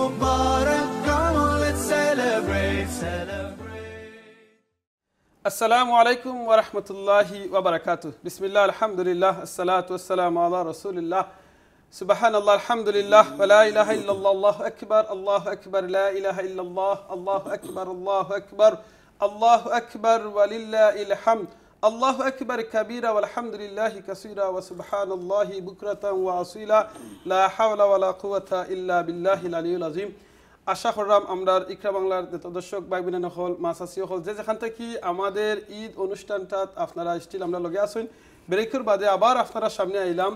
Mubarak, come on, let's celebrate, celebrate. Assalamu alaikum wa rahmatullahi wa barakatuh. Bismillah, alhamdulillah, assalatu wassalamu ala rasulillah. Subhanallah, alhamdulillah, wa la ilaha illallah, Allahu akbar, Allahu akbar, la ilaha illallah, Allahu akbar, Allahu akbar, Allahu akbar, wa lillahi ilhamd. আল্লাহ আকবর কবিরা আলহামদুলিল্লাহ কসিরা ওসবহান আল্লাহ বুকরত ওয়াসিলা ইল্লা বিল্লাহ আলিউল আজিম আশা করলাম আমরা ইকরা বাংলার দর্শক ভাই বিনান হল মাসাসি হল যে যেখান থেকে আমাদের ঈদ অনুষ্ঠানটা আপনারা স্টিল আমরা লগে আসুন ব্রেকের বাদে আবার আপনারা সামনে আইলাম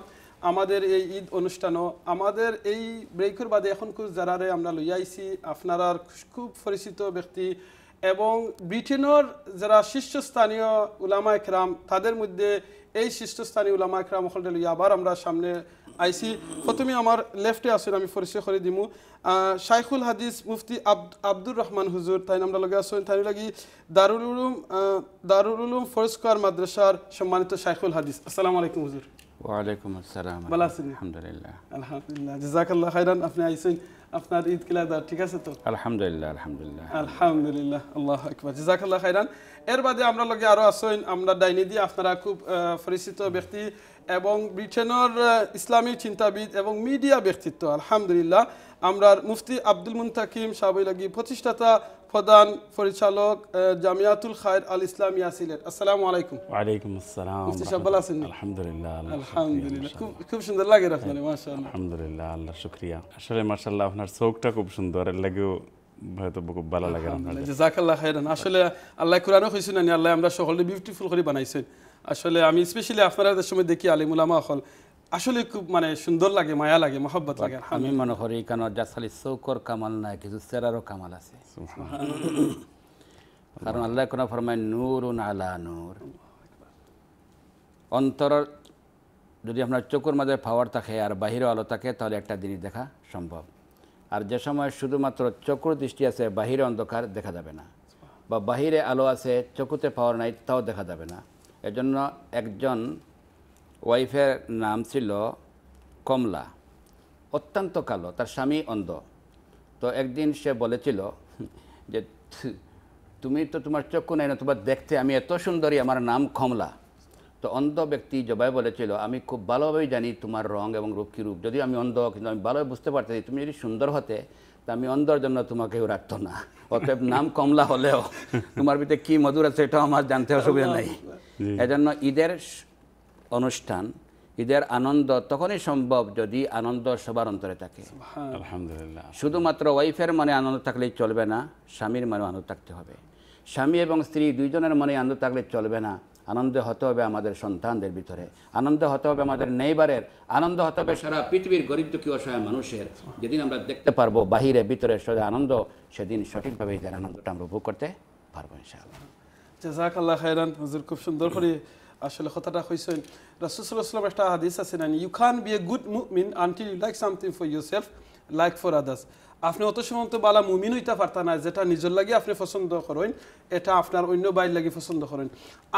আমাদের এই ঈদ অনুষ্ঠানও আমাদের এই ব্রেকের বাদে এখন খুব যারা আমরা লইয়া আইছি আপনারা খুব পরিচিত ব্যক্তি এবং ব্রিটেনের যারা শীর্ষস্থানীয় উলামা একরাম তাদের মধ্যে এই শীর্ষস্থানীয় উলামা একরাম হলে লইয়া আবার আমরা সামনে আইসি প্রথমে আমার লেফটে আসুন আমি পরিচয় করে দিমু শাইখুল হাদিস মুফতি আব্দুর রহমান হুজুর তাই আমরা লগে আসুন তাই লাগি দারুল উলুম দারুল উলুম ফোর মাদ্রাসার সম্মানিত শাইখুল হাদিস আসসালামু আলাইকুম হুজুর وعليكم السلام بلاسني الحمد لله الحمد لله جزاك الله خيرا أفنى يسين أفنى عيد كلا دار تكاستو الحمد لله الحمد لله الحمد لله الله أكبر جزاك الله خيرا إربادي أمرا لغي أرو أسوين أمرا دايني دي أفنى راكوب آه، فريسيتو بيختي এবং ব্রিটেনের ইসলামী চিন্তাবিদ এবং মিডিয়া ব্যক্তিত্ব আলহামদুলিল্লাহ আমরা মুফতি আব্দুল মুন্তাকিম সাবৈলাগি প্রতিষ্ঠাতা প্রধান পরিচালক জামিয়াতুল খায়ের আল ইসলামী আসিলেন আসসালাম আলাইকুম ওয়ালাইকুম আসসালাম মুফতি সাব্বাল আছেন আলহামদুলিল্লাহ আলহামদুলিল্লাহ খুব খুব সুন্দর লাগে আপনার হ্যাঁ, মাশাআল্লাহ আলহামদুলিল্লাহ আল্লাহ শুকরিয়া আসলে মাশাআল্লাহ আপনার চোখটা খুব সুন্দর এর লাগেও খুব ভালো লাগে আপনার জাযাকাল্লাহ খাইরান আসলে আল্লাহ কোরআনও কইছেন আল্লাহ আমরা সকলে বিউটিফুল করে বানাইছেন আসলে আমি স্পেশালি আপনারা সময় দেখি আলিমুলামা হল আসলে খুব মানে সুন্দর লাগে মায়া লাগে মহব্বত লাগে আমি মনে করি কেন জাসালি চৌকর কামাল নাই কিছু চেরারও কামাল আছে কারণ আল্লাহ কোনো ফরমায় নূর আলা নূর অন্তর যদি আপনার চোখের মাঝে পাওয়ার থাকে আর বাহিরও আলো থাকে তাহলে একটা জিনিস দেখা সম্ভব আর যে সময় শুধুমাত্র চোখর দৃষ্টি আছে বাহিরে অন্ধকার দেখা যাবে না বা বাহিরে আলো আছে চকুতে পাওয়ার নাই তাও দেখা যাবে না এজন্য একজন ওয়াইফের নাম ছিল কমলা অত্যন্ত কালো তার স্বামী অন্ধ তো একদিন সে বলেছিল যে তুমি তো তোমার চক্ষু নেই না তোমার দেখতে আমি এত সুন্দরী আমার নাম কমলা তো অন্ধ ব্যক্তি জবাই বলেছিল আমি খুব ভালোভাবেই জানি তোমার রং এবং রূপ কী রূপ যদিও আমি অন্ধ কিন্তু আমি ভালোভাবে বুঝতে পারতেছি তুমি যদি সুন্দর হতে আমি অন্দর জন্য তোমাকে রাখতো না অতএব নাম কমলা হলেও তোমার ভিতরে কি মধুর আছে এটাও আমার জানতে অসুবিধা নাই এজন্য ঈদের অনুষ্ঠান ঈদের আনন্দ তখনই সম্ভব যদি আনন্দ সবার অন্তরে থাকে শুধুমাত্র ওয়াইফের মনে আনন্দ থাকলেই চলবে না স্বামীর মনে আনন্দ থাকতে হবে স্বামী এবং স্ত্রী দুইজনের মনে আনন্দ থাকলে চলবে না আনন্দ হতে হবে আমাদের সন্তানদের ভিতরে আনন্দ হতে হবে আমাদের নেইবারের আনন্দ হতে হবে সারা পৃথিবীর গরিব দুঃখী অসহায় মানুষের যেদিন আমরা দেখতে পারবো বাহিরে ভিতরে সদা আনন্দ সেদিন সঠিকভাবে এদের আনন্দটা আমরা উপভোগ করতে পারবো ইনশাআল্লাহ খুব সুন্দর করে আসলে কথাটা হয়েছেন রাসুসুল্লাহাম একটা হাদিস আছে না you can't be a good movement until you like something for yourself like for others আপনি অত সময় তো বালা মুমিন হইতে পারতা না যেটা নিজের লাগে আপনি পছন্দ করেন এটা আপনার অন্য বাইর লাগে পছন্দ করেন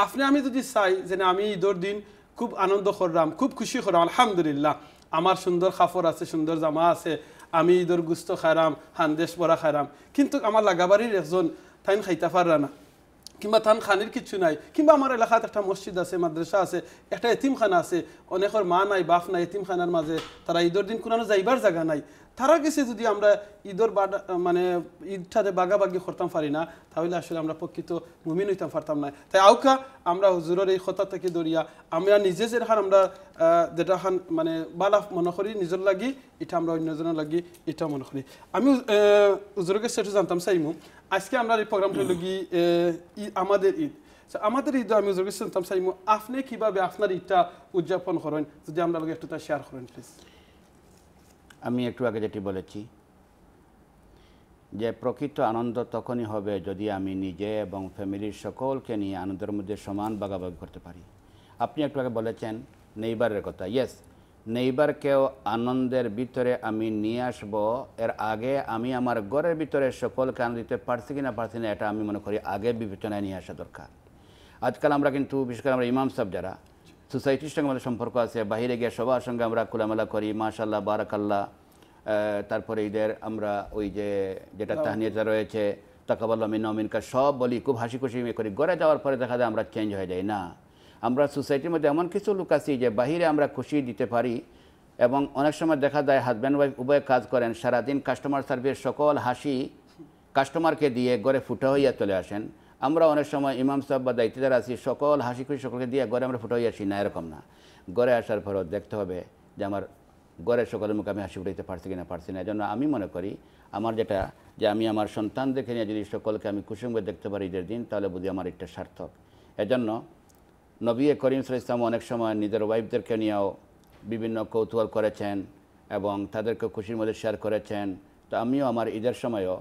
আপনি আমি যদি চাই যে আমি ঈদের দিন খুব আনন্দ করলাম খুব খুশি করলাম আলহামদুলিল্লাহ আমার সুন্দর খাফর আছে সুন্দর জামা আছে আমি ঈদের গুস্ত খাইরাম হানদেশ বড়া খাইরাম কিন্তু আমার লাগাবাড়ির একজন থান খাইতে পাররা না কিংবা থান খানির কিছু নাই কিংবা আমার এলাকাত একটা মসজিদ আছে মাদ্রাসা আছে একটা এতিমখানা আছে অনেকর মা নাই বাপ নাই এতিমখানার মাঝে তারা ঈদের দিন কোনো যাইবার জায়গা নাই তারা গেছে যদি আমরা ঈদর মানে ঈদটাতে বাগাবাগি করতাম পারি না তাহলে আসলে আমরা প্রকৃত মুমিন হইতাম পারতাম না তাই আউকা আমরা হুজুরের এই কথা থেকে দরিয়া আমরা নিজে যে হার আমরা যেটা হান মানে বালা মনে করি নিজের লাগি এটা আমরা অন্যজনের লাগি এটা মনে করি আমি হুজুরকে সেটা জানতাম চাইমু আজকে আমরা এই প্রোগ্রামটা লগি আমাদের ঈদ আমাদের ঈদ আমি হুজুরকে জানতাম চাইমু আপনি কিভাবে আপনার ঈদটা উদযাপন করেন যদি আমরা একটু তা শেয়ার করেন প্লিজ আমি একটু আগে যেটি বলেছি যে প্রকৃত আনন্দ তখনই হবে যদি আমি নিজে এবং ফ্যামিলির সকলকে নিয়ে আনন্দের মধ্যে সমান বাগাবাগি করতে পারি আপনি একটু আগে বলেছেন নেইবারের কথা ইয়েস নেইবারকেও আনন্দের ভিতরে আমি নিয়ে আসব এর আগে আমি আমার ঘরের ভিতরে সকলকে আনন্দ দিতে পারছি কি না পারছি না এটা আমি মনে করি আগে বিবেচনায় নিয়ে আসা দরকার আজকাল আমরা কিন্তু বিশেষ করে আমরা ইমাম সাহেব যারা সোসাইটির সঙ্গে আমাদের সম্পর্ক আছে বাহিরে গিয়ে সবার সঙ্গে আমরা খোলামেলা করি মাশাল্লাহ বারাকাল্লা তারপরে ঈদের আমরা ওই যে যেটা তাহনিয়াটা রয়েছে তাকাবাল্লা মিন অমিনকা সব বলি খুব হাসি খুশি করি গড়ে যাওয়ার পরে দেখা যায় আমরা চেঞ্জ হয়ে যাই না আমরা সোসাইটির মধ্যে এমন কিছু লোক আছি যে বাহিরে আমরা খুশি দিতে পারি এবং অনেক সময় দেখা যায় হাজব্যান্ড ওয়াইফ উভয় কাজ করেন সারাদিন কাস্টমার সার্ভিস সকল হাসি কাস্টমারকে দিয়ে গড়ে ফুটা হইয়া চলে আসেন আমরা অনেক সময় ইমাম সাহেব বা দায়িত্বে যারা আছি সকল হাসি খুশি সকলকে দিয়ে গড়ে আমরা ফুটাই আসি না এরকম না গড়ে আসার পরও দেখতে হবে যে আমার গড়ে সকলের মুখে আমি হাসি ফুটাইতে পারছি কিনা পারছি না এজন্য আমি মনে করি আমার যেটা যে আমি আমার সন্তানদেরকে নিয়ে যদি সকলকে আমি কুসুমে দেখতে পারি ঈদের দিন তাহলে বুঝি আমার এটা সার্থক এজন্য নবী করিম সাল ইসলাম অনেক সময় নিজের ওয়াইফদেরকে নিয়েও বিভিন্ন কৌতূহল করেছেন এবং তাদেরকে খুশির মধ্যে শেয়ার করেছেন তো আমিও আমার ঈদের সময়ও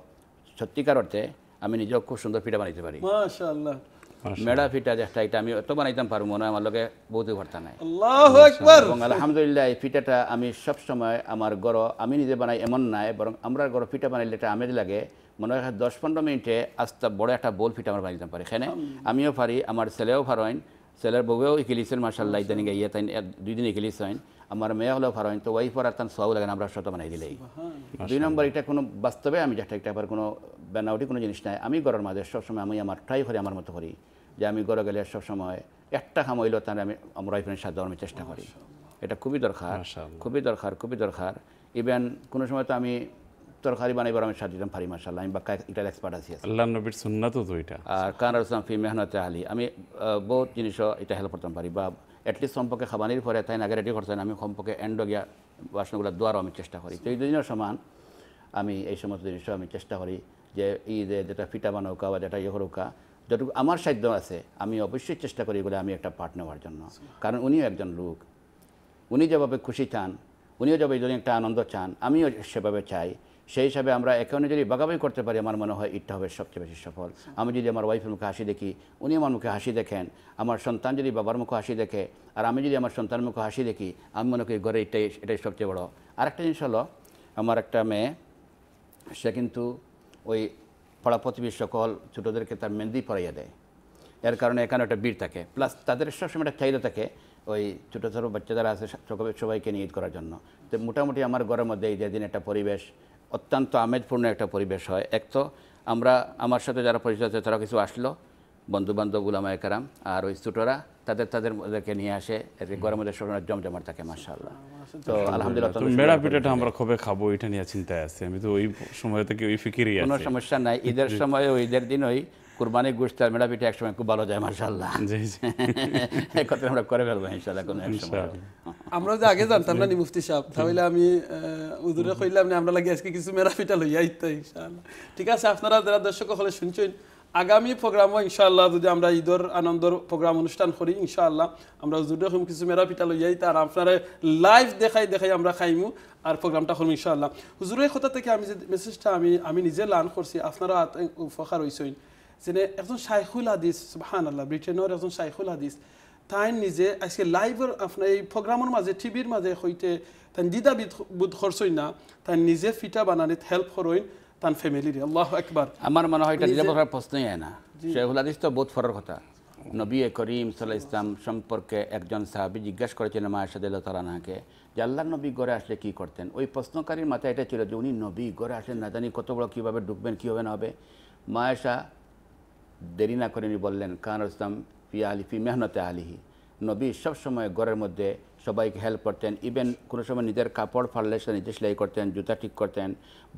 সত্যিকার অর্থে আমি নিজেও খুব সুন্দর পিঠা বানাইতে পারি মেড়া ফিটা যেটা এটা আমি এত বানাইতাম পারবো না আমার লোকে বহুত ভর্তা নাই এবং আলহামদুলিল্লাহ এই ফিটাটা আমি সবসময় আমার গড় আমি নিজে বানাই এমন নাই বরং আমরা গড় ফিটা বানাইলে এটা আমেজ লাগে মনে হয় দশ পনেরো মিনিটে আস্তে বড় একটা বোল ফিটা আমার বানাইতাম পারি এখানে আমিও পারি আমার ছেলেও পারেন ছেলের বউয়েও ইকিলিছেন মার্শাল্লাহ ইদানি গাইয়া তাই দুই দিন ইকিলিস হয় আমার মেয়ে হলেও ফার তো ওয়াই ফর আর তার সোয়াও লাগে না আমরা শত বানাই দিলেই দুই নম্বর এটা কোনো বাস্তবে আমি যেটা একটা আবার কোনো বেনাউটি কোনো জিনিস নাই আমি গড়ের মাঝে সবসময় আমি আমার ট্রাই করি আমার মতো করি যে আমি গড়ে গেলে সবসময় একটা খাম হইলেও তাহলে আমি আমার ওয়াইফের সাথে আমি চেষ্টা করি এটা খুবই দরকার খুবই দরকার খুবই দরকার ইভেন কোনো সময় তো আমি তরকারি বানাইবার আমি সাথে দিতাম ফারি মার্শাল আমি বাক্কা এটার এক্সপার্ট আছি আল্লাহ নবীর সুন্নাত আর কানার ফি মেহনতে আলি আমি বহুত জিনিসও এটা হেল্প করতাম পারি বা অ্যাটলিস্ট সম্পর্কে খাবানির পরে তাই আগে রেডি করছেন আমি সম্পর্কে এন্ড গিয়া বাসনগুলো দোয়ারও আমি চেষ্টা করি তো এই দুদিনের সমান আমি এই সমস্ত জিনিসও আমি চেষ্টা করি যে ই যে যেটা ফিটা বানৌকা বা যেটা ইহরৌকা ইয়ে হরৌকা যতটুকু আমার সাধ্য আছে আমি অবশ্যই চেষ্টা করি বলে আমি একটা পার্ট নেওয়ার জন্য কারণ উনিও একজন লোক উনি যেভাবে খুশি চান উনিও যেভাবে একটা আনন্দ চান আমিও সেভাবে চাই সেই হিসাবে আমরা এখানে যদি বাগাবাই করতে পারি আমার মনে হয় ইটটা হবে সবচেয়ে বেশি সফল আমি যদি আমার ওয়াইফের মুখে হাসি দেখি উনি আমার মুখে হাসি দেখেন আমার সন্তান যদি বাবার মুখে হাসি দেখে আর আমি যদি আমার সন্তান মুখে হাসি দেখি আমি মনে করি ঘরে এটাই এটাই সবচেয়ে বড় আরেকটা জিনিস হলো আমার একটা মেয়ে সে কিন্তু ওই পড়া প্রতিবেশী সকল ছোটোদেরকে তার মেহেন্দি পড়াইয়া দেয় এর কারণে এখানে একটা বীর থাকে প্লাস তাদের সবসময় একটা চাহিদা থাকে ওই ছোটো ছোটো বাচ্চাদের আছে সবাইকে নিয়ে ঈদ করার জন্য তো মোটামুটি আমার ঘরের মধ্যে যে দিন একটা পরিবেশ অত্যন্ত আমেজপূর্ণ একটা পরিবেশ হয় এক তো আমরা আমার সাথে যারা পরিচয় আছে তারা কিছু আসলো বন্ধুবান্ধব গুলামায় কারাম আর ওই ছোটরা তাদের তাদেরকে নিয়ে আসে গরম মধ্যে সব জমজমার থাকে মাশাআল্লাহ তো আলহামদুলিল্লাহ মেড়া পিঠাটা আমরা খুবই খাবো এটা নিয়ে চিন্তায় আছে আমি তো ওই সময় থেকে ওই ফিকিরই আছি কোনো সমস্যা নাই ঈদের সময় ওই ঈদের দিন ওই কোরবানি গোষ্ঠ আর মেলা পিঠে একসময় খুব ভালো যায় মার্শাল্লাহ কথা আমরা করে ফেলবো ইনশাল্লাহ কোনো আমরা যে আগে জানতাম না মুফতি সাহেব তাহলে আমি উদুরে কইলাম না আমরা লাগে আজকে কিছু মেলা পিঠা লইয়া ইত্যাদি ইনশাল্লাহ ঠিক আছে আপনারা যারা দর্শক হলে শুনছেন আগামী প্রোগ্রামও ইনশাআল্লাহ যদি আমরা ঈদর আনন্দর প্রোগ্রাম অনুষ্ঠান করি ইনশাআল্লাহ আমরা জুড়ে হম কিছু মেরা পিঠা লইয়া আর আপনারা লাইভ দেখাই দেখাই আমরা খাইমু আর প্রোগ্রামটা করবো ইনশাআল্লাহ হুজুরের কথা থেকে আমি যে মেসেজটা আমি আমি নিজে লার্ন করছি আপনারা উপকার হয়েছেন যে একজন শাইখুল হাদিস হান আল্লাহ ব্রিটেনের একজন শাইখুল হাদিস তাই নিজে আজকে লাইভের আপনার এই প্রোগ্রামের মাঝে টিভির মাঝে হইতে তাই দিদা বুধ খরচই না তাই নিজে ফিটা বানানিত হেল্প করইন তান ফ্যামিলির আল্লাহ একবার আমার মনে হয় এটা বোধ প্রশ্নই হয় না শাইখুল হাদিস তো বোধ ফরার কথা নবী করিম সাল্লাহ ইসলাম সম্পর্কে একজন সাহাবি জিজ্ঞাসা করেছেন মায়ের সাদ তালানাকে যে আল্লাহ নবী গড়ে আসলে কি করতেন ওই প্রশ্নকারীর মাথায় এটা ছিল যে উনি নবী গড়ে আসলেন না জানি কত বড় কীভাবে ঢুকবেন কীভাবে না হবে মায়েশা দেরি না করে উনি বললেন কান ইসলাম ফি আলি ফি মেহনতে আলিহি নবী সবসময় ঘরের মধ্যে সবাইকে হেল্প করতেন ইভেন কোনো সময় নিজের কাপড় ফাড়লে সে নিজে সেলাই করতেন জুতা ঠিক করতেন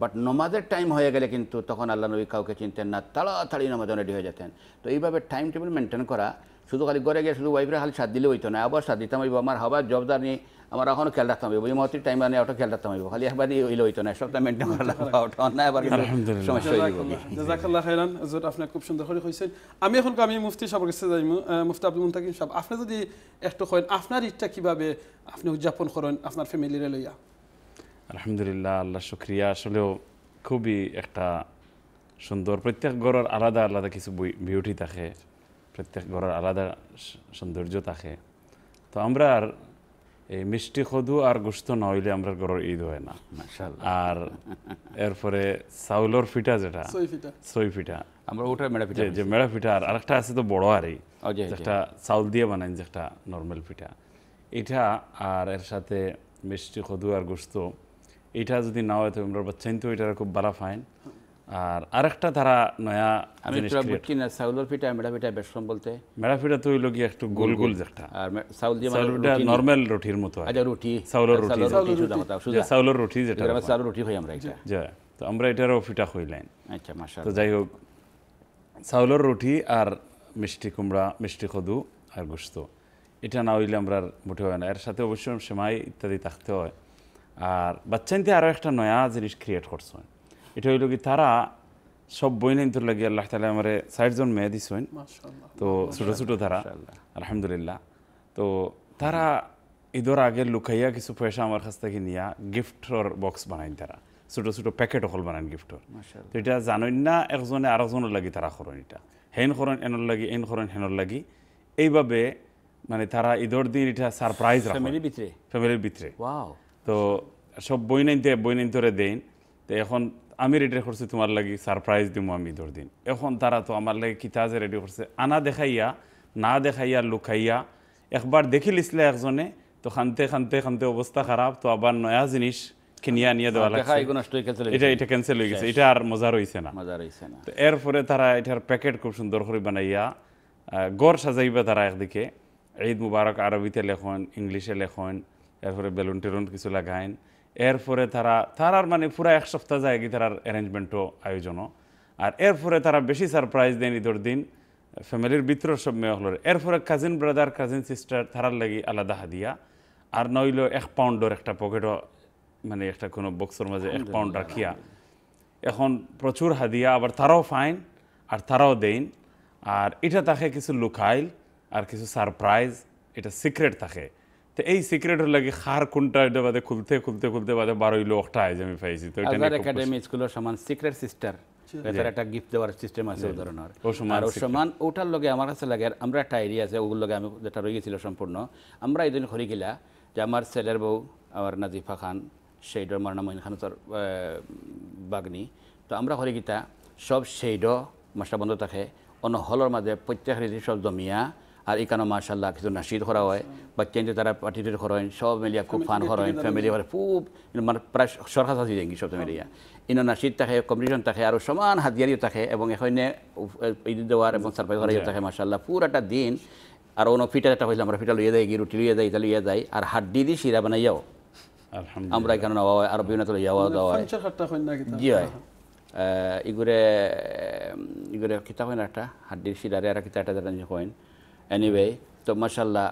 বাট নমাজের টাইম হয়ে গেলে কিন্তু তখন আল্লাহ নবী কাউকে চিনতেন না তাড়াতাড়ি নমাজ রেডি হয়ে যেতেন তো এইভাবে টাইম টেবিল মেনটেন করা শুধু খালি ঘরে গিয়ে শুধু ওয়াইফরা খালি সাথ দিলে হইতো না আবার সাথ দিতাম হইব আমার হবার জবদার নিয়ে আমার এখনও খেয়াল রাখতাম হইব এই মহতির টাইম মানে ওটা খেয়াল রাখতাম হইব খালি একবারই হইলে হইতো না সবটা মেনটেন করলাম ওটা অন্য আবার সমস্যা জাজাকাল্লাহ খাইরান হজরত আপনি খুব সুন্দর করে কইছেন আমি এখন আমি মুফতি সাহেবের কাছে যাইমু মুফতি আব্দুল মুনতাকিম সাহেব আপনি যদি একটু করেন আপনার ইচ্ছা কিভাবে আপনি উদযাপন করেন আপনার ফ্যামিলির লইয়া আলহামদুলিল্লাহ আল্লাহ শুক্রিয়া আসলেও খুবই একটা সুন্দর প্রত্যেক ঘরের আলাদা আলাদা কিছু বিউটি থাকে প্রত্যেক ঘরের আলাদা সৌন্দর্য থাকে তো আমরা আর এই মিষ্টি খদু আর না হইলে আমরা গরর ঈদ হয় না আর এরপরে চাউলর ফিটা যেটা সই ফিটা আমরা ওটা মেড়া পিঠা যে মেড়া পিঠা আর আরেকটা আছে তো বড় আরই একটা চাউল দিয়ে বানাই একটা নর্মাল পিঠা এটা আর এর সাথে মিষ্টি খদু আর গোস্ত এটা যদি না হয় তো আমরা বাচ্চাইন তো এটা খুব ভালো ফাইন হ্যাঁ। আর আরেকটা তারা নয়া জিনিস বুটকি না সাউলর পিঠা মেড়া পিঠা বেশম বলতে মেড়া পিঠা তো হইলো একটু গোল গোল যেটা আর সাউল দিয়ে মানে রুটি নরমাল রুটির মতো আচ্ছা রুটি সাউলর রুটি সাউলর রুটি যেটা আমরা সাউলর রুটি খাই আমরা এটা যা তো আমরা এটারও পিঠা খাইলাম আচ্ছা মাশাআল্লাহ তো যাই হোক সাউলর রুটি আর মিষ্টি কুমড়া মিষ্টি কদু আর গোশত এটা না হইলে আমরা মোটে হয় না এর সাথে অবশ্যই সেমাই ইত্যাদি থাকতে হয় আর বাচ্চাতে আরও একটা নয়া জিনিস ক্রিয়েট করছে এটা হইল কি তারা সব বই তোর লাগি আল্লাহ তালা আমার ষাটজন মেয়ে দিছেন তো ছোটো ছোটো তারা আলহামদুলিল্লাহ তো তারা ঈদর আগে লুকাইয়া কিছু পয়সা আমার কাছ থেকে নিয়া গিফটর বক্স বানাইন তারা ছোটো ছোটো প্যাকেট অকল বানান গিফটর তো এটা জানেন না একজনে আরেকজনের লাগি তারা খরণ এটা হেন খরণ এনের লাগি এন খরণ হেনর লাগি এইভাবে মানে তারা ঈদর দিন এটা সারপ্রাইজ ফ্যামিলির ভিতরে তো সব বই নাইনতে বই নাইন নাইনতরে দেন তো এখন আমি রেডি করছি তোমার লাগি সারপ্রাইজ দিম আমি দর দিন এখন তারা তো আমার লাগে কিতাজে রেডি করছে আনা দেখাইয়া না দেখাইয়া লুকাইয়া একবার দেখি লিসলে একজনে তো খানতে খানতে খানতে অবস্থা খারাপ তো আবার নয়া জিনিস কিনিয়া নিয়ে দেওয়া লাগছে এটা এটা ক্যান্সেল হয়ে গেছে এটা আর মজা রইছে না মজা রইছে না তো এরপরে তারা এটার প্যাকেট খুব সুন্দর করে বানাইয়া গড় সাজাইবে তারা একদিকে ঈদ মুবারক আরবিতে লেখন ইংলিশে লেখন এরপরে বেলুন টেলুন কিছু লাগাইন এরপরে তারা তার আর মানে পুরা এক সপ্তাহ যায় কি তারার অ্যারেঞ্জমেন্টও আয়োজনও আর এরপরে তারা বেশি সারপ্রাইজ দেন ঈদের দিন ফ্যামিলির ভিতর সব মেয়ে হল এরপরে কাজিন ব্রাদার কাজিন সিস্টার তারার লাগি আলাদা হাদিয়া আর নইলেও এক পাউন্ডর একটা পকেটও মানে একটা কোনো বক্সের মাঝে এক পাউন্ড রাখিয়া এখন প্রচুর হাদিয়া আবার তারাও ফাইন আর তারাও দেন আর এটা তাকে কিছু লুকাইল আর কিছু সারপ্রাইজ এটা সিক্রেট থাকে তো এই সিক্রেটের লাগে খার কোনটা এটা বাদে খুলতে খুলতে খুলতে বাদে বারোই লোকটা আইজ আমি পাইছি তো আজহার একাডেমি স্কুলের সমান সিক্রেট সিস্টার এটার একটা গিফট দেওয়ার সিস্টেম আছে ধরনের আর সমান ওটার লগে আমার কাছে লাগে আমরা একটা আইডিয়া আছে ওগুলোর লগে আমি যেটা রয়ে গেছিল সম্পূর্ণ আমরা এই দিন হরিগিলা যে আমার ছেলের বউ আমার নাজিফা খান সেইডর মারনা মহিন খান তার বাগনি তো আমরা হরিগিতা সব সেইড মাস্টার বন্ধ থাকে অন্য হলর মাঝে প্রত্যেক সব জমিয়া আর এখানে মার্শাল্লাহ কিছু নাসিদ করা হয় বা কেন্দ্রে তারা পার্টিটেট করেন সব মিলিয়া খুব ফান করেন ফ্যামিলি হয় খুব মানে প্রায় সরকার সাজি যায় সব মিলিয়া ইনো নাসিদ থাকে কম্পিটিশন থাকে আর সমান হাতিয়ারিও থাকে এবং এখন ঈদ দেওয়ার এবং সারপাই করাইও থাকে মার্শাল্লাহ একটা দিন আর অন্য ফিটার একটা হয়েছিল আমরা ফিটা লইয়া যাই রুটি লুয়ে দেয় এটা লুয়ে দেয় আর হাড্ডি দিয়ে শিরা বানাই যাও আমরা এখানে নেওয়া হয় আর বিভিন্ন তো লইয়া মানে দেওয়া হয় জি হয় ইগুরে ইগুরে কিতাব হয় না একটা হাড্ডির শিরারে আর কিতা একটা জানি হয় এনিওয়ে তো মাসাল্লাহ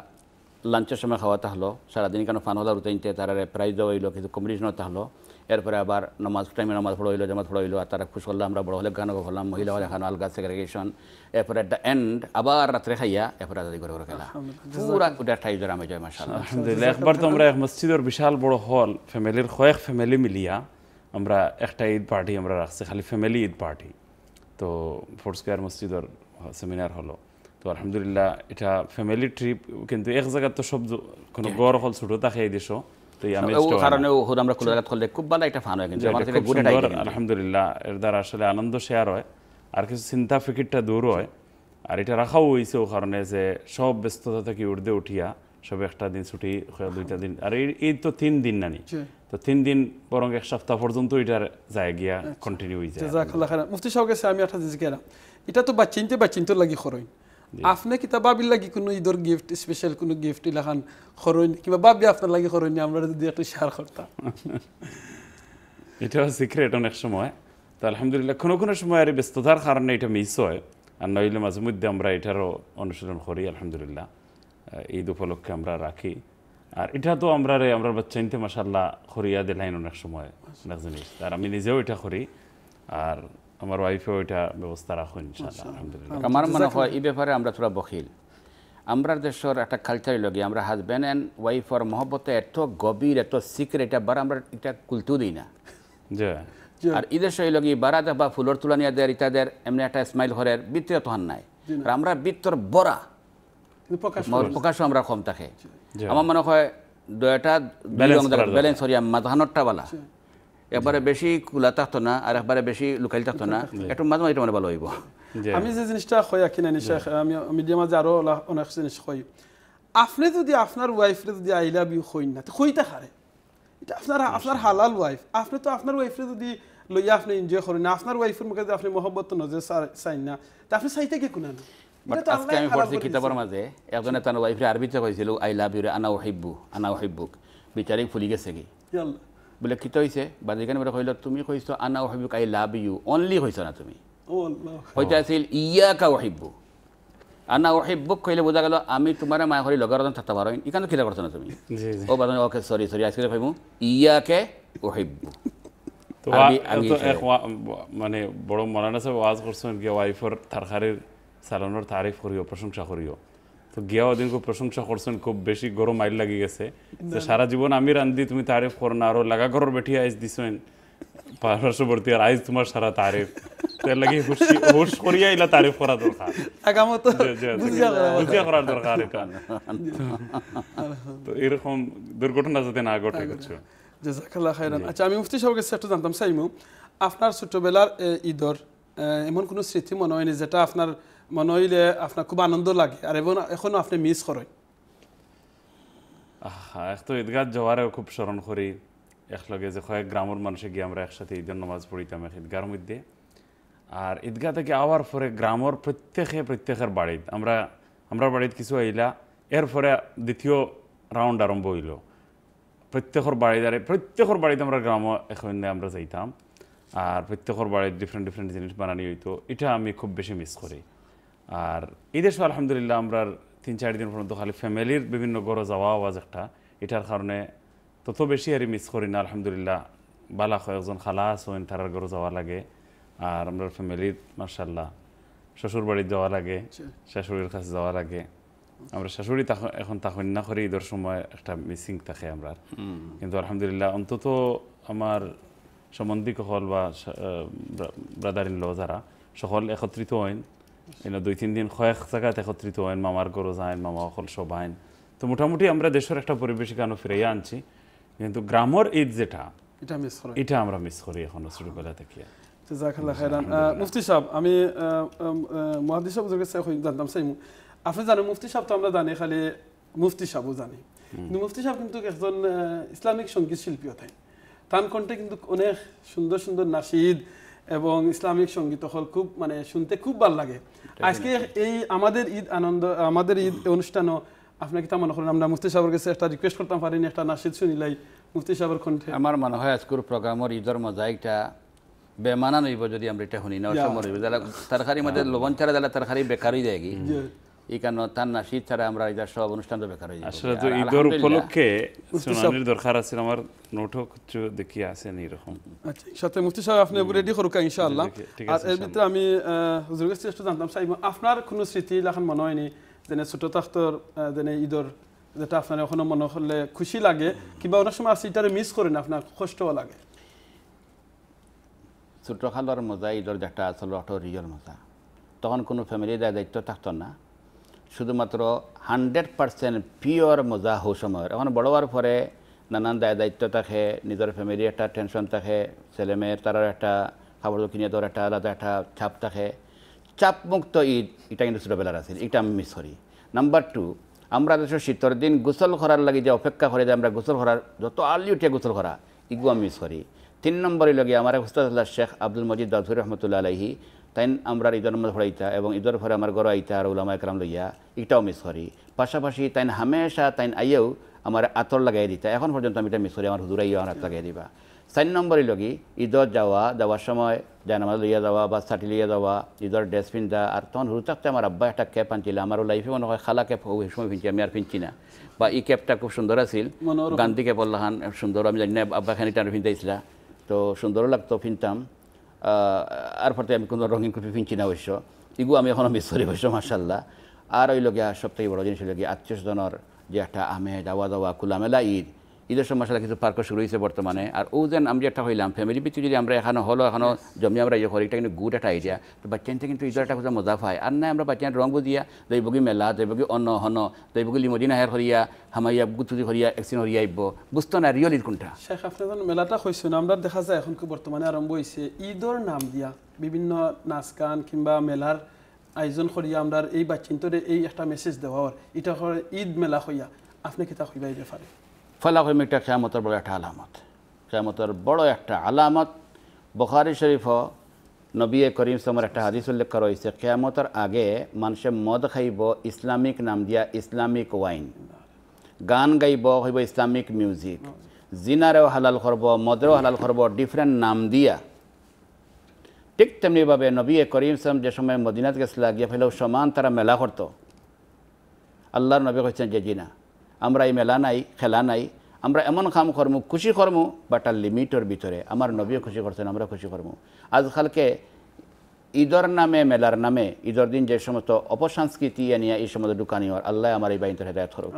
লাঞ্চের সময় খাওয়া তাহলো সারাদিন কেন ফান হলার উতাইনতে তারা প্রাইজও হইলো কিন্তু কম্পিটিশনতে হলো এরপরে আবার নমাজ টাইমে নামাজ ফোড়ো হইলো জামাত ফোড়ো হইলো আর তারা খুশ করলাম আমরা বড় হলে গান হলাম মহিলা হলে খানো আলগা সেগ্রিগেশন এরপরে একটা এন্ড আবার রাত্রে খাইয়া এরপরে আজাদি করে ঘরে খেলা পুরা গোটা ঠাই জোর আমি জয় একবার তো আমরা এক মসজিদের বিশাল বড় হল ফ্যামিলির কয়েক ফ্যামিলি মিলিয়া আমরা একটা ঈদ পার্টি আমরা রাখছি খালি ফ্যামিলি ঈদ পার্টি তো ফোর্স স্কোয়ার মসজিদের সেমিনার হলো তো আলহামদুলিল্লাহ এটা ফ্যামিলি ট্রিপ কিন্তু এক জায়গার তো সব কোনো গড় হল ছোটো তা খেয়ে দেশও তো আমরা খোলা জায়গা করলে খুব ভালো একটা ফান হয় কিন্তু আলহামদুলিল্লাহ এর দ্বারা আসলে আনন্দ শেয়ার হয় আর কিছু চিন্তা ফিকিরটা দূর হয় আর এটা রাখাও হয়েছে ও কারণে যে সব ব্যস্ততা থেকে উর্ধে উঠিয়া সব একটা দিন ছুটি দুইটা দিন আর এই তো তিন দিন নানি তো তিন দিন বরং এক সপ্তাহ পর্যন্ত এটার যায় গিয়া কন্টিনিউ আচ্ছা। হয়ে যায় মুফতি সাহেব আমি একটা জিজ্ঞেস এটা তো লাগি খরচ আপনি কিতা বাবির লাগে কোনো ঈদর গিফট স্পেশাল কোনো গিফট ইলাখান খরণ কিংবা বাবি আপনার লাগে খরচ আমরা যদি একটু শেয়ার করতাম এটাও সিক্রেট অনেক সময় তো আলহামদুলিল্লাহ কোনো কোনো সময় আর ব্যস্ততার কারণে এটা মিস হয় আর নইলে মাঝে মধ্যে আমরা এটারও অনুশীলন করি আলহামদুলিল্লাহ ঈদ উপলক্ষে আমরা রাখি আর এটা তো আমরা রে আমরা বাচ্চা ইনতে মাসাল্লাহ খরিয়া দিলাইন অনেক সময় অনেক জিনিস আর আমি নিজেও এটা করি আর আমার ওয়াইফে ওইটা ব্যবস্থা রাখো ইনশাল্লাহ আমার মনে হয় এই ব্যাপারে আমরা থোড়া বখিল আমরা দেশের একটা কালচার লগে আমরা হাজব্যান্ড অ্যান্ড ওয়াইফের মহব্বতে এত গভীর এত সিক্রেট এটা বার আমরা এটা কুলতেও দিই না আর ঈদের সই লগে বারা দেখ বা ফুলর তুলা নিয়ে দেয় ইত্যাদের এমনি একটা স্মাইল হরের বৃত্তীয় তহান নাই আর আমরা বৃত্তর বড়া প্রকাশ আমরা কম থাকে আমার মনে হয় দুইটা ব্যালেন্স হরিয়া মাধানটা বালা একবারে বেশি কুলা থাকতো না আর একবারে বেশি লুকাইল থাকতো না একটু মাঝে মাঝে মানে ভালো হইব আমি যে জিনিসটা কই আঁকি না শেখ আমি মিডিয়া মাঝে আরো অনেক জিনিস কই আপনি যদি আপনার ওয়াইফরে যদি আই লাভ ইউ কই না কইতে হারে এটা আপনার আপনার হালাল ওয়াইফ আপনি তো আপনার ওয়াইফরে যদি লইয়া আপনি এনজয় করেন না আপনার ওয়াইফের মুখে যদি আপনি মহব্বত নজর চাই না তা আপনি চাইতে কে কোন আজকে আমি পড়ছি কিতাবের মাঝে একজনে তার ওয়াইফরে আরবিতে কইছিল আই লাভ ইউ আনা ওহিব্বু আনা ওহিব্বুক বিচারিক ফুলি গেছে কি বোলে কিত হৈছে বাজিকানে বোলে কৈল তুমি কৈছ আনা অহিবুক আই লাভ ইউ অনলি কৈছ না তুমি সৈতে আছিল ইয়া কা অহিব্বু আনা অহিব্বুক কইলে বোঝা গেল আমি তোমাৰ মায়া কৰি লগাৰ থাকতে পাৰো ইকানো কিলা কৰছ না তুমি ও বাদন অ'কে চৰি চৰি আজকে ভাবিম ইয়াকে অহিব্বু মানে বড় মরানা সাহেব ওয়াজ করছেন গিয়ে ওয়াইফর তারকারির সালানোর তারিফ করিও প্রশংসা করিও তো গিয়া ওদিন খুব প্রশংসা করছেন খুব বেশি গরম আইল লাগি গেছে তো সারা জীবন আমি রান্ধি তুমি তারিফ করো না আরো লাগা ঘর বেঠি আইস দিছেন পার্শ্ববর্তী আর আইস তোমার সারা তারিফ তার লাগি হুশি হুশ করিয়া তারিফ করা দরকার আগামত বুঝিয়া করার দরকার তো এরকম দুর্ঘটনা যাতে না ঘটে কিছু জাজাকাল্লাহ খাইরান আচ্ছা আমি মুফতি সাহেবের কাছে জানতাম সাইমু আপনার ছোটবেলার ঈদর এমন কোনো স্মৃতি মনে হয়নি যেটা আপনার মনে হইলে আপনার খুব আনন্দ লাগে আর এবং এখনো আপনি মিস করেন তো ঈদগাহ যাওয়ারেও খুব স্মরণ করি একলগে যে কয়েক গ্রামের মানুষে গিয়ে আমরা একসাথে ঈদের নামাজ পড়িতাম এক ঈদগার মধ্যে আর ঈদগাহ থেকে আওয়ার পরে গ্রামের প্রত্যেকে প্রত্যেকের বাড়িত আমরা আমরা বাড়িত কিছু আইলা এরপরে দ্বিতীয় রাউন্ড আরম্ভ হইল প্রত্যেকের বাড়ি দাঁড়িয়ে প্রত্যেকের বাড়িতে আমরা গ্রাম এখন আমরা যাইতাম আর প্রত্যেকের বাড়িতে ডিফারেন্ট ডিফারেন্ট জিনিস বানানি হইতো এটা আমি খুব বেশি মিস করি আর এই দেশে আলহামদুলিল্লাহ আমরা তিন চার দিন পর্যন্ত খালি ফ্যামিলির বিভিন্ন গড়ে যাওয়া আওয়াজ একটা এটার কারণে তত বেশি আর মিস করি না আলহামদুলিল্লাহ বালা কয়েকজন খালা আসেন তারার গড়ে যাওয়া লাগে আর আমরা ফ্যামিলির মার্শাল্লাহ শ্বশুর বাড়ি যাওয়া লাগে আচ্ছা। শাশুড়ির কাছে যাওয়া লাগে আমরা শাশুড়ি এখন তা না করি ঈদের সময় একটা মিসিং থাকে আমরা কিন্তু আলহামদুলিল্লাহ অন্তত আমার সম্বন্ধিক হল বা ব্রাদার ইন ল যারা সকল একত্রিত হইন এনে দুই তিন দিন কয়েক জায়গাতে একত্রিত হয় মামার গরো যায়েন মামা অকল সব আইন তো মোটামুটি আমরা দেশের একটা পরিবেশ কেন ফিরাইয়া আনছি কিন্তু গ্রামের ঈদ যেটা এটা মিস করি এটা আমরা মিস করি এখন ছোটবেলা থেকে জাজাকাল্লাহ খাইরান মুফতি সাহেব আমি মহাদি সাহেব কাছে জানতাম সাইমু আপনি জানেন মুফতি সাহেব তো আমরা জানি খালি মুফতি সাহেবও জানি কিন্তু মুফতি সাহেব কিন্তু একজন ইসলামিক সঙ্গীত শিল্পী তাই তার কণ্ঠে কিন্তু অনেক সুন্দর সুন্দর নাসিদ এবং ইসলামিক সঙ্গীত হল খুব মানে শুনতে খুব ভালো লাগে আজকে এই আমাদের ঈদ আনন্দ আমাদের ঈদ অনুষ্ঠানও আপনাকে তা মনে করেন আমরা মুফতি সাহেবের কাছে একটা রিকোয়েস্ট করতাম পারি একটা নাসিদ শুনিলাই মুফতি সাহেবের কণ্ঠে আমার মনে হয় আজকের প্রোগ্রামের ঈদের মজা একটা বেমানা নইব যদি আমরা এটা শুনি না তারখারি মধ্যে লবণ ছাড়া দিলে তারখারি বেকারই যায় এই তার না শীত ছাড়া আমরা এই সব অনুষ্ঠানটা বেকার হয়ে আসলে তো উপলক্ষে দরকার আছে আমার নোটও কিছু দেখি আছে নি এরকম আচ্ছা সাথে মুফতি সাহেব আপনি রেডি করুক ইনশাআল্লাহ আর এর ভিতরে আমি হুজুর কাছে একটু জানতাম সাহেব আপনার স্মৃতি লাখন মনে হয়নি যেন ছোট তাক্তর যেন যেটা আপনার এখনো মনে হলে খুশি লাগে কিংবা অনেক সময় আছে এটারে মিস করেন আপনার কষ্টও লাগে ছোট খালোর মজা ঈদর যেটা আসলে অটো রিয়র মজা তখন কোনো ফ্যামিলির দায়িত্ব থাকতো না শুধুমাত্র হান্ড্রেড পার্সেন্ট পিওর মজা হো সময়ের এখন বড় হওয়ার পরে নানান দায় দায়িত্ব থাকে নিজের ফ্যামিলি একটা টেনশন থাকে ছেলেমেয়ের তারার একটা খাবার কিনে দেওয়ার একটা আলাদা একটা চাপ থাকে চাপমুক্ত ঈদ এটা কিন্তু ছোটোবেলার আছে এটা আমি মিস করি নাম্বার টু আমরা দেশের শীতের দিন গোসল করার লাগে যে অপেক্ষা করে যে আমরা গোসল করার যত আলি উঠে গোসল করা আমি মিস করি তিন নম্বরই লাগে আমার শেখ আব্দুল মজিদ দাদুর রহমতুল্লা আলহী তাই আমরা ঈদের নামাজ পড়াইতা এবং ঈদের ফরে আমার গরো আইতা আর উলামা একরাম লইয়া এটাও মিস করি পাশাপাশি তাইন হামেশা তাইন আইয়েও আমার আতর লাগাই দিতা এখন পর্যন্ত আমি এটা মিস করি আমার আইয়া আমার হাত লাগাই দিবা চার নম্বরই লগি ঈদত যাওয়া যাওয়ার সময় জানামাজ লইয়া যাওয়া বা ছাটি লইয়া যাওয়া ঈদের ড্রেস পিন্ধা আর তখন হুজুর থাকতে আমার আব্বা একটা ক্যাপ আনছিল আমার লাইফে মনে হয় খালা ক্যাপ ওই সময় পিনছি আমি আর পিনছি না বা এই ক্যাপটা খুব সুন্দর আছিল গান্ধী ক্যাপ আল্লাহান সুন্দর আমি জানি না আব্বা খানিটা পিনতেছিলাম তো সুন্দরও লাগতো পিনতাম আর ফটে আমি কোনো রঙিন কপি পিনছি না অবশ্য ইগু আমি এখন মিস করি অবশ্য মার্শাল্লাহ আর ওই সব সবথেকে বড় জিনিস হইল গিয়া আত্মীয় স্বজনের যে একটা আমেজ আওয়া দাওয়া খোলামেলা ঈদ ঈদের সময় আসলে কিছু পার্ক রয়েছে বর্তমানে আর ও যেন আমি একটা হইলাম ফ্যামিলি পিছু যদি আমরা এখানে হলো এখনো জমি আমরা ইয়ে করি এটা কিন্তু গুড একটা আইডিয়া তো বাচ্চানতে কিন্তু ঈদের একটা কথা মজা পায় আর না আমরা বাচ্চা রং বুঝিয়া দৈবগী মেলা দৈবগী অন্ন হন দৈবগী লিমদিনা হের হরিয়া হামাইয়া গুতুজি হরিয়া একসিন হরিয়া আইব বুঝতো না রিয়েল ঈদ কোনটা শেখ আপনি যখন মেলাটা আমরা দেখা যায় এখন কি বর্তমানে আরম্ভ হয়েছে ঈদর নাম দিয়া বিভিন্ন নাচ গান কিংবা মেলার আয়োজন করিয়া আমরা এই বাচ্চিন্তরে এই একটা মেসেজ দেওয়া এটা ঈদ মেলা হইয়া আপনি কিতা হইবা এই ব্যাপারে ফলাফম এটা কেয়ামতের বড় একটা আলামত কেয়ামতের বড় একটা আলামত বখারি শরীফ নবী করিম সামর একটা হাদিস উল্লেখ করা হয়েছে কেয়ামতের আগে মানুষে মদ খাইব ইসলামিক নাম দিয়া ইসলামিক ওয়াইন গান গাইব হইব ইসলামিক মিউজিক জিনারেও হালাল করব মদেরও হালাল করব ডিফারেন্ট নাম দিয়া ঠিক তেমনিভাবে নবী করিম সাম যে সময় মদিনাত গেছিল গিয়া ফেলেও সমান তারা মেলা করত আল্লাহর নবী কইছেন যে জিনা আমরা এই মেলা নাই খেলা নাই আমরা এমন কাম কর্ম খুশি কর্ম বাটার লিমিটর ভিতরে আমার নবীও খুশি করছেন আমরা খুশি কর্ম আজকালকে ঈদর নামে মেলার নামে ঈদর দিন যে সমস্ত অপসংস্কৃতি আনিয়া এই সমস্ত দোকানি হওয়ার আল্লাহ আমার এই বাইনতে হেদায়ত করুক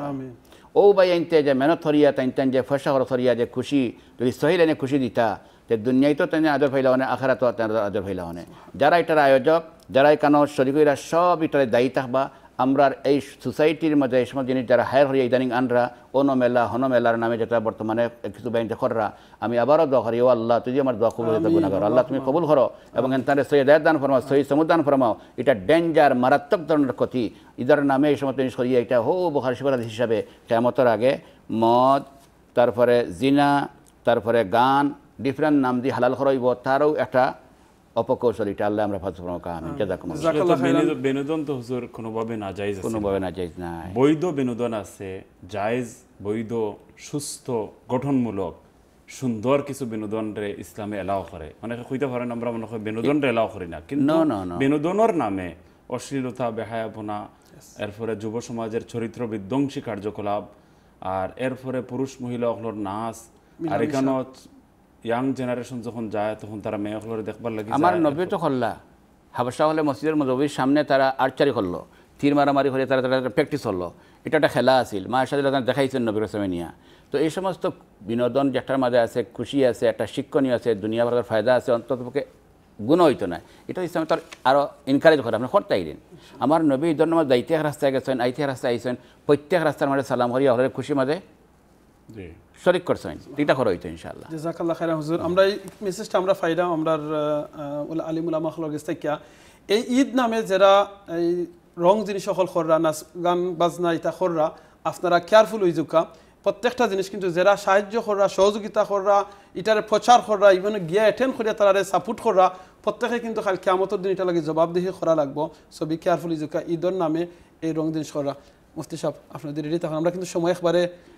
ও বাই আনতে যে মেনত হরিয়া তাইনতেন যে ফসা হর হরিয়া যে খুশি যদি সহিল এনে খুশি দিতা যে দুনিয়াই তো তেনে আদর ফাইলা হনে আখারাত আদর ফাইলা হনে যারা এটার আয়োজক যারা এখানে শরীর সব এটার দায়ী থাকবা আমরা এই সোসাইটির মধ্যে এই সময় জিনিস যারা হায়ার হয়ে ইদানিং আনরা অন মেলা হন মেলার নামে যেটা বর্তমানে কিছু ব্যাংক খররা আমি আবারও দোয়া ও আল্লাহ তুই আমার দোয়া কবুল হতে গুণা করো আল্লাহ তুমি কবুল করো এবং এখানে সৈয়দায় দান ফরমাও সহি সমুদান ফরমাও এটা ডেঞ্জার মারাত্মক ধরনের ক্ষতি ইদার নামে এই সমস্ত জিনিস করিয়ে এটা হো বহার শিবরাজ হিসাবে কেমতর আগে মদ তারপরে জিনা তারপরে গান ডিফারেন্ট নাম দিয়ে হালাল করাইব তারও একটা অপকৌশল এটা আল্লাহ আমরা ফাজুফরমা কাহামিন জাজাকুম বিনোদন তো হুজুর কোনোভাবে না জায়েজ কোনোভাবে না জায়েজ না বৈধ বিনোদন আছে জায়জ বৈধ সুস্থ গঠনমূলক সুন্দর কিছু বিনোদন রে ইসলামে এলাও করে অনেকে কইতে পারেন আমরা মনে করি বিনোদন রে এলাও করি না কিন্তু বিনোদনের নামে অশ্লীলতা বেহায়াপনা এরপরে যুব সমাজের চরিত্র বিধ্বংসী কার্যকলাপ আর এরপরে পুরুষ মহিলা অকলোর নাচ আর এখানে ইয়াং জেনারেশন যখন যায় তখন তারা মেয়ে হলরে দেখবার লাগে আমার নবী তো খল্লা হাবসা হলে মসজিদের মজবির সামনে তারা আর্চারি করলো তীর মারামারি হলে তারা তারা প্র্যাকটিস হলো এটা একটা খেলা আছিল মায়ের সাথে তারা দেখাইছেন নবীর নিয়া তো এই সমস্ত বিনোদন যেটার মাঝে আছে খুশি আছে একটা শিক্ষণীয় আছে দুনিয়া ভারতের ফায়দা আছে পক্ষে গুণ হইতো না এটা ইসলামে তার আরও এনকারেজ করে আপনি করতে আইলেন আমার নবী ধন্য দায়িত্বের রাস্তায় গেছেন আইতে রাস্তায় আইছেন প্রত্যেক রাস্তার মাঝে সালাম হরিয়া হলের খুশি মাঝে শরিক করছেন এটা করা হইতো ইনশাআল্লাহ খাইরা হুজুর আমরা এই মেসেজটা আমরা আমরা এই ঈদ নামে যারা এই রং জিনিস সকল খররা নাচ গান বাজনা ইতা খররা আপনারা কেয়ারফুল হয়ে যুকা প্রত্যেকটা জিনিস কিন্তু যারা সাহায্য কররা সহযোগিতা কররা ইটারে প্রচার কররা ইভেন গিয়া অ্যাটেন্ড করিয়া তারা সাপোর্ট কররা প্রত্যেকে কিন্তু খালি কেমতর দিন এটা লাগে জবাবদিহি করা লাগবো ছবি বি কেয়ারফুল ইজুকা ঈদর নামে এই রং জিনিস কররা মুফতি সাহেব আপনাদের রেডি আমরা কিন্তু সময় একবারে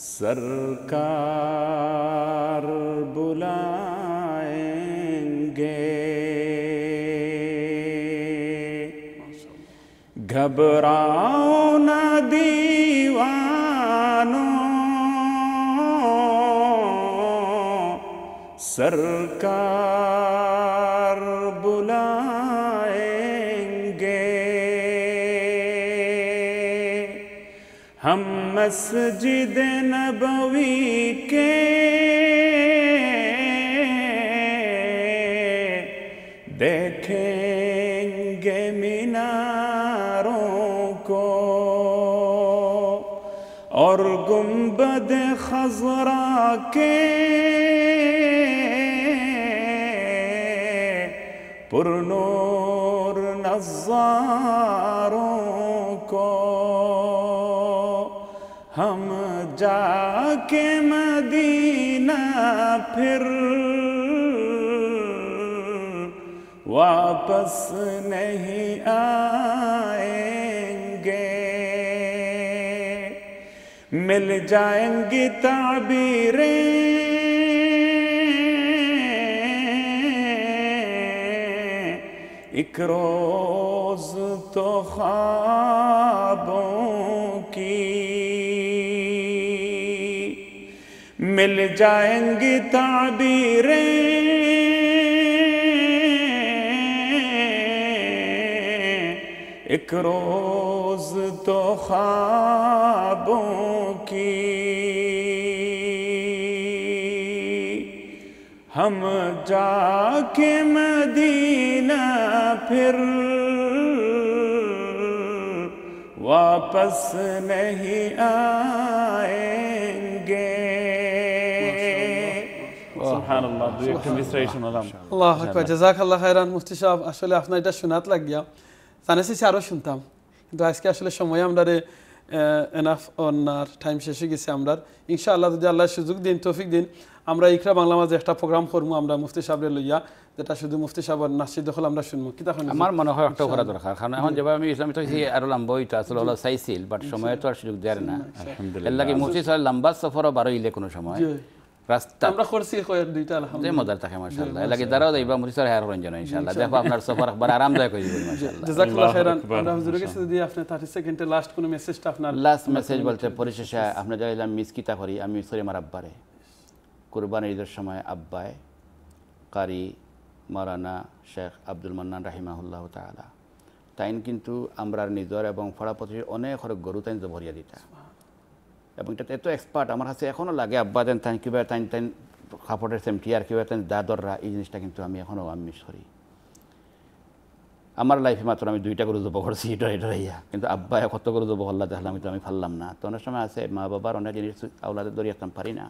سرکار بلائیں گے گھبراؤ نہ دیوانوں سرکار مسجد نبوی کے دیکھیں گے میناروں کو اور گنبد خزرا کے پرنور نظار کے مدینہ پھر واپس نہیں آئیں گے مل جائیں گی تعبیریں ایک روز تو خوابوں کی مل جائیں گی تعبیریں ایک روز تو خوابوں کی ہم جا کے مدینہ پھر واپس نہیں آئے সুবহানাল্লাহ দুই একটা আল্লাহু আকবার জাযাকাল্লাহ খাইরান মুফতি সাহেব আসলে আপনার এটা লাগিয়া জানেছি আরো শুনতাম কিন্তু আজকে আসলে সময় আমরা এনাফ অনার টাইম গেছে আমরা ইনশাআল্লাহ যদি আল্লাহ সুযোগ দিন তৌফিক দিন আমরা ইকরা বাংলা মাঝে একটা প্রোগ্রাম করবো আমরা মুফতি সাহেবের লইয়া যেটা শুধু মুফতি সাহেবের নাসির দখল আমরা শুনবো কি তখন আমার মনে হয় একটা দরকার কারণ এখন যেভাবে আমি ইসলামী তো আরো লম্বা আসলে হলো চাইছিল বাট সময় তো আর সুযোগ দেয় না আলহামদুলিল্লাহ মুফতি সাহেব লম্বা সফরও বারো ইলে কোনো সময় রাস্তা আমরা দুইটা আলহামদুলিল্লাহ থাকে হ্যাঁ কোনো সময় আব্বায় কারি মারানা শেখ আব্দুল মান্নান রাহিমাহুল্লাহ তাইন কিন্তু আমরা নিজর এবং ফড়াপতির অনেক গরু তাইন ভরিয়া দিতা এবং এটাতে এত এক্সপার্ট আমার কাছে এখনও লাগে আব্বা দেন তাই কীভাবে তাই তাই খাপড়ের সেম টিয়ার কীভাবে তাই দাদররা এই জিনিসটা কিন্তু আমি এখনও আমি মিস করি আমার লাইফে মাত্র আমি দুইটা গরু জব করছি এটা এটা ইয়া কিন্তু আব্বা কত গরু জব হল্লা দেখলাম আমি আমি ফাললাম না তো অনেক সময় আছে মা বাবার অনেক জিনিস আওলাদের দরিয়াতাম পারি না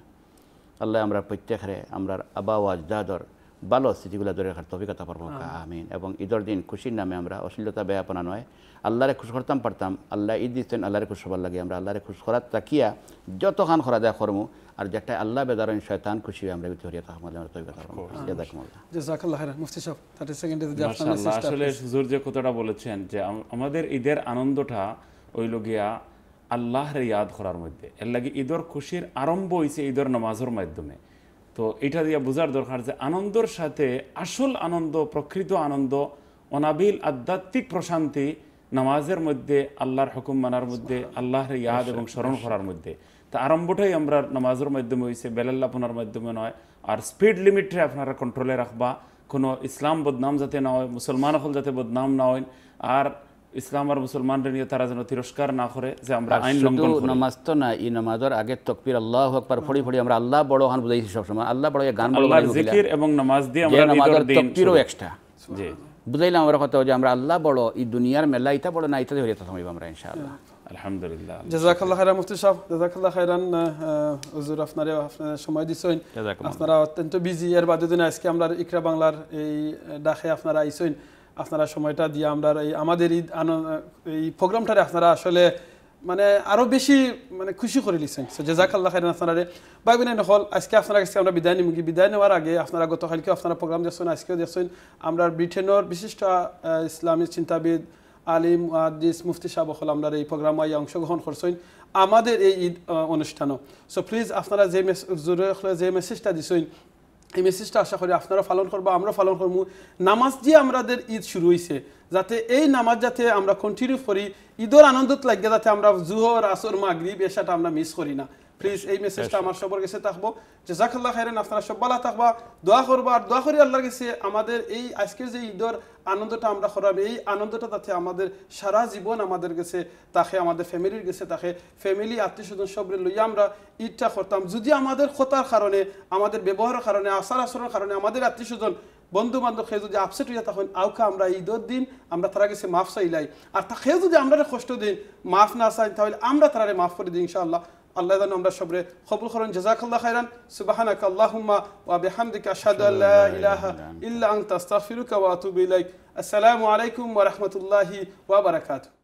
আল্লাহ আমরা প্রত্যেকরে আমরা আবা ওয়াজ দাদর ভালো স্মৃতিগুলো ধরে রাখার তফিকতা পারবো আমিন এবং ঈদের দিন খুশির নামে আমরা অশ্লীলতা ব্যাপনা নয় আল্লাহরে খুশ করতাম পারতাম আল্লাহ ঈদ দিচ্ছেন আল্লাহরে খুশ হবার লাগে আমরা আল্লাহরে খুশ করার তাকিয়া যতক্ষণ খরা দেয়া কর্ম আর যেটা আল্লাহ বেদারণ শয়তান খুশি হয়ে আমরা ভিতরে তাহমদ আমরা তফিকতা পারবো জাজাকাল্লাহ মুফতি সাহেব 30 সেকেন্ডে যদি আসলে হুজুর যে কথাটা বলেছেন যে আমাদের ঈদের আনন্দটা ওই লগিয়া আল্লাহরে ইয়াদ করার মধ্যে এর লাগে ঈদর খুশির আরম্ভ হয়েছে ঈদর নামাজের মাধ্যমে তো এটা দিয়ে বোঝার দরকার যে আনন্দর সাথে আসল আনন্দ প্রকৃত আনন্দ অনাবিল আধ্যাত্মিক প্রশান্তি নামাজের মধ্যে আল্লাহর হুকুম মানার মধ্যে আল্লাহর ইয়াদ এবং স্মরণ করার মধ্যে তা আরম্ভটাই আমরা নামাজের মাধ্যমে হয়েছে আপনার মাধ্যমে নয় আর স্পিড লিমিটে আপনারা কন্ট্রোলে রাখবা কোনো ইসলাম বদনাম যাতে না হয় মুসলমান হল যাতে বদনাম না হয় আর ইসলাম আর মুসলমানরা নিয়ে তারা যেন তিরস্কার না করে যে আমরা আইন লঙ্ঘন করি নামাজ তো না এই নামাজের আগে তকবীর আল্লাহু আকবার ফড়ি ফড়ি আমরা আল্লাহ বড় হন বুঝাইছি সব সময় আল্লাহ বড় গান বলি আল্লাহ জিকির এবং নামাজ দিয়ে আমরা নামাজের তকবীরও এক্সট্রা জি বুঝাইলাম আমরা কথা যে আমরা আল্লাহ বড় এই দুনিয়ার মেলা ইতা বড় না ইতা হয়ে যেতে থামব আমরা ইনশাআল্লাহ আলহামদুলিল্লাহ জাজাকাল্লাহ খাইরান মুফতি সাহেব জাজাকাল্লাহ খাইরান হুজুর আপনারে আপনার সময় দিছেন আপনারা অত্যন্ত বিজি এর বাদে দিন আজকে আমরা ইকরা বাংলার এই ডাকে আপনারা আইছেন আপনারা সময়টা দিয়ে আমরা এই আমাদের ঈদ এই প্রোগ্রামটারে আপনারা আসলে মানে আরও বেশি মানে খুশি করে লিখছেন জেজাকাল্লা খাইন আপনারা ভাই বোনেন নহল আজকে আপনারা কাছে আমরা বিদায় নিমুখী বিদায় নেওয়ার আগে আপনারা গতকালকেও আপনারা প্রোগ্রাম দেখছেন আজকেও দেখছেন আমরা ব্রিটেনের বিশিষ্ট ইসলামী চিন্তাবিদ আলিম আদিস মুফতি সাহেব হল আমরা এই প্রোগ্রামে অংশগ্রহণ করছেন আমাদের এই ঈদ অনুষ্ঠানও সো প্লিজ আপনারা যে জোরে যে মেসেজটা দিছেন এই মেসেজটা আশা করি আপনারা পালন করবো আমরা পালন করবো নামাজ দিয়ে আমাদের ঈদ শুরু হয়েছে যাতে এই নামাজ যাতে আমরা কন্টিনিউ করি ঈদের আনন্দত লাগে যাতে আমরা জুহর আসর গ্রীব এসাটা আমরা মিস করি না প্লিজ এই মেসেজটা আমার সবার কাছে থাকবো যে জাকাল্লাহ খাইরেন আপনারা সব ভালো থাকবা দোয়া করবো আর দোয়া করি আল্লাহর কাছে আমাদের এই আজকের যে ঈদের আনন্দটা আমরা করাব এই আনন্দটা তাতে আমাদের সারা জীবন আমাদের কাছে তাকে আমাদের ফ্যামিলির কাছে তাকে ফ্যামিলি আত্মীয় স্বজন সবরে লইয়া আমরা ঈদটা করতাম যদি আমাদের খোতার কারণে আমাদের ব্যবহারের কারণে আসার আসরের কারণে আমাদের আত্মীয় স্বজন বন্ধু বান্ধব খেয়ে যদি আপসেট হইয়া তখন আউকা আমরা ঈদের দিন আমরা তারা গেছে মাফ চাইলাই আর তা যদি আমরা কষ্ট দিন মাফ না চাই তাহলে আমরা তারা মাফ করে দিই ইনশাআল্লাহ الله دنوم بشبره خب الخرن جزاك الله خيرا سبحانك اللهم وبحمدك أشهد أن لا إله إلا أنت أستغفرك وأتوب إليك السلام عليكم ورحمة الله وبركاته